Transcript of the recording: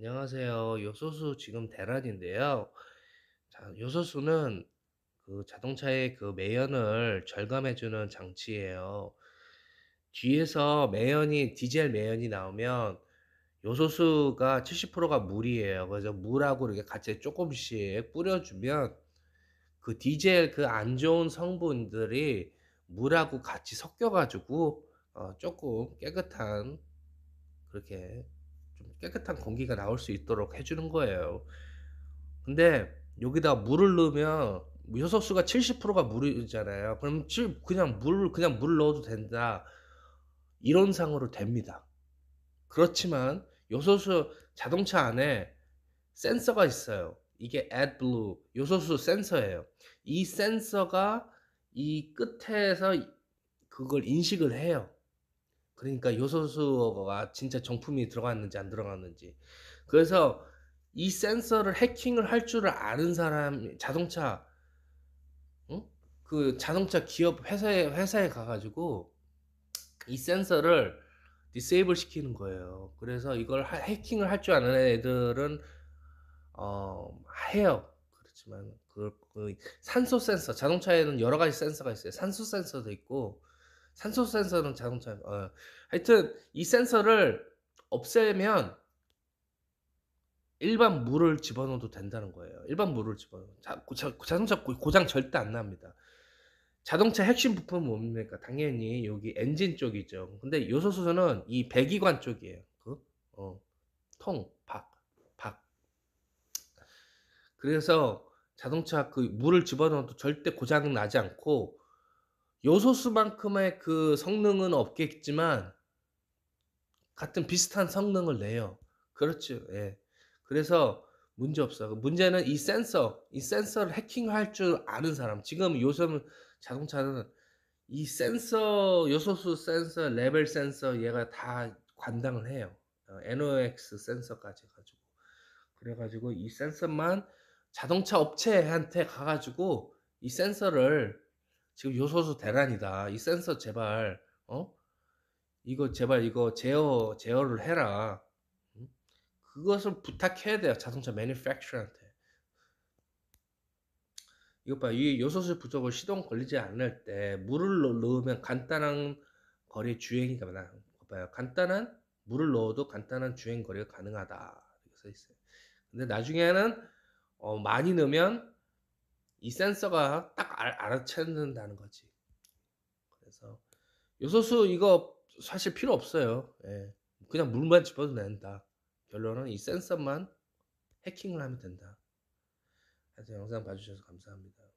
안녕하세요. 요소수 지금 대란인데요. 자, 요소수는 그 자동차의 그 매연을 절감해주는 장치예요. 뒤에서 매연이 디젤 매연이 나오면 요소수가 70%가 물이에요. 그래서 물하고 이렇게 같이 조금씩 뿌려주면 그 디젤 그 안 좋은 성분들이 물하고 같이 섞여가지고 어 조금 깨끗한 그렇게 깨끗한 공기가 나올 수 있도록 해주는 거예요. 근데 여기다 물을 넣으면 효소수가 70%가 물이잖아요. 그럼 그냥 물 그냥 물 넣어도 된다. 이런상으로 됩니다. 그렇지만 요소수 자동차 안에 센서가 있어요. 이게 AdBlue 요소수 센서예요. 이 센서가 이 끝에서 그걸 인식을 해요. 그러니까 요소수가 진짜 정품이 들어갔는지 안 들어갔는지. 그래서 이 센서를 해킹을 할 줄을 아는 사람 자동차 어? 그 자동차 기업 회사에 회사에 가가지고 이 센서를 디세이블 시키는 거예요. 그래서 이걸 하, 해킹을 할 줄 아는 애들은 어 해요. 그렇지만 그, 그 산소 센서 자동차에는 여러 가지 센서가 있어요. 산소 센서도 있고 산소 센서는 자동차. 어. 하여튼 이 센서를 없애면 일반 물을 집어넣어도 된다는 거예요. 일반 물을 집어넣어. 자, 자, 자동차 고장 절대 안 납니다. 자동차 핵심 부품은 뭡니까? 당연히 여기 엔진 쪽이죠. 근데 요소수소는 이 배기관 쪽이에요. 그, 어, 통, 박, 박. 그래서 자동차 그 물을 집어넣어도 절대 고장 나지 않고 요소수만큼의 그 성능은 없겠지만 같은 비슷한 성능을 내요. 그렇죠. 예. 그래서 문제 없어. 문제는 이 센서, 이 센서를 해킹할 줄 아는 사람. 지금 요즘 자동차는 이 센서, 요소수 센서, 레벨 센서 얘가 다 관당을 해요. 어, NOx 센서까지 가지고. 그래가지고 이 센서만 자동차 업체한테 가가지고 이 센서를 지금 요소수 대란이다. 이 센서 제발 어 이거 제발 이거 제어 제어를 해라. 그것을 부탁해야 돼요 자동차 매니팩처한테. 이것 봐, 이 요소수 부족을 시동 걸리지 않을 때 물을 넣으면 간단한 거리 주행이 가나 봐요. 간단한 물을 넣어도 간단한 주행 거리가 가능하다 이렇게 써 있어요. 근데 나중에는 어, 많이 넣으면 이 센서가 딱 알, 아채는다는 거지. 그래서 요소수 이거 사실 필요 없어요. 예. 그냥 물만 집어도 된다. 결론은 이 센서만 해킹을 하면 된다. 하여튼 영상 봐주셔서 감사합니다.